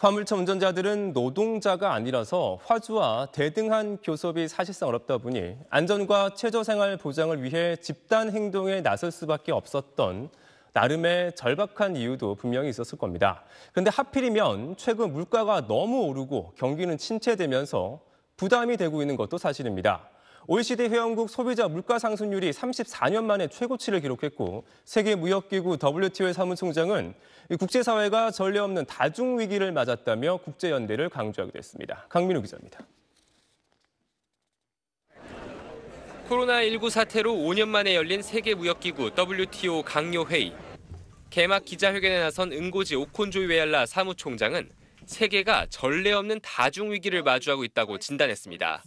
화물차 운전자들은 노동자가 아니라서 화주와 대등한 교섭이 사실상 어렵다 보니 안전과 최저생활 보장을 위해 집단 행동에 나설 수밖에 없었던 나름의 절박한 이유도 분명히 있었을 겁니다. 그런데 하필이면 최근 물가가 너무 오르고 경기는 침체되면서 부담이 되고 있는 것도 사실입니다. OECD 회원국 소비자 물가 상승률이 34년 만에 최고치를 기록했고 세계 무역기구 WTO의 사무총장은 국제사회가 전례 없는 다중 위기를 맞았다며 국제 연대를 강조하기도 했습니다. 강민우 기자입니다. 코로나19 사태로 5년 만에 열린 세계 무역기구 WTO 강요 회의. 개막 기자회견에 나선 응고지 오콘조 웨알라 사무총장은 세계가 전례 없는 다중 위기를 마주하고 있다고 진단했습니다.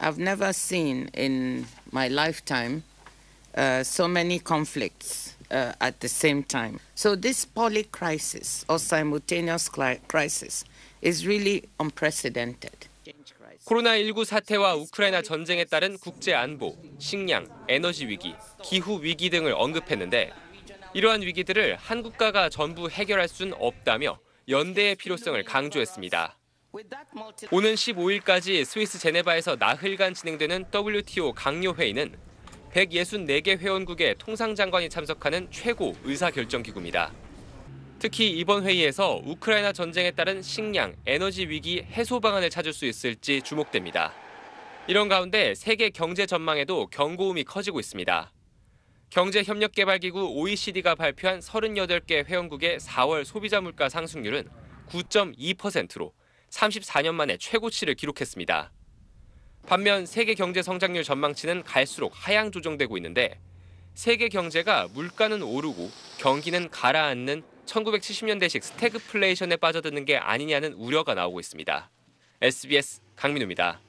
I've never seen in my lifetime uh, so many conflicts uh, at the same time. So this polycrisis or simultaneous crisis is really unprecedented. 코로나19 사태와 우크라이나 전쟁에 따른 국제 안보, 식량, 에너지 위기, 기후 위기 등을 언급했는데 이러한 위기들을 한국가가 전부 해결할 순 없다며 연대의 필요성을 강조했습니다. 오는 15일까지 스위스 제네바에서 나흘간 진행되는 WTO 강요회의는 164개 회원국의 통상장관이 참석하는 최고 의사결정기구입니다. 특히 이번 회의에서 우크라이나 전쟁에 따른 식량, 에너지 위기 해소 방안을 찾을 수 있을지 주목됩니다. 이런 가운데 세계 경제 전망에도 경고음이 커지고 있습니다. 경제협력개발기구 OECD가 발표한 38개 회원국의 4월 소비자 물가 상승률은 9.2%로 34년 만에 최고치를 기록했습니다. 반면 세계 경제 성장률 전망치는 갈수록 하향 조정되고 있는데 세계 경제가 물가는 오르고 경기는 가라앉는 1970년대식 스태그플레이션에 빠져드는 게 아니냐는 우려가 나오고 있습니다. SBS 강민우입니다.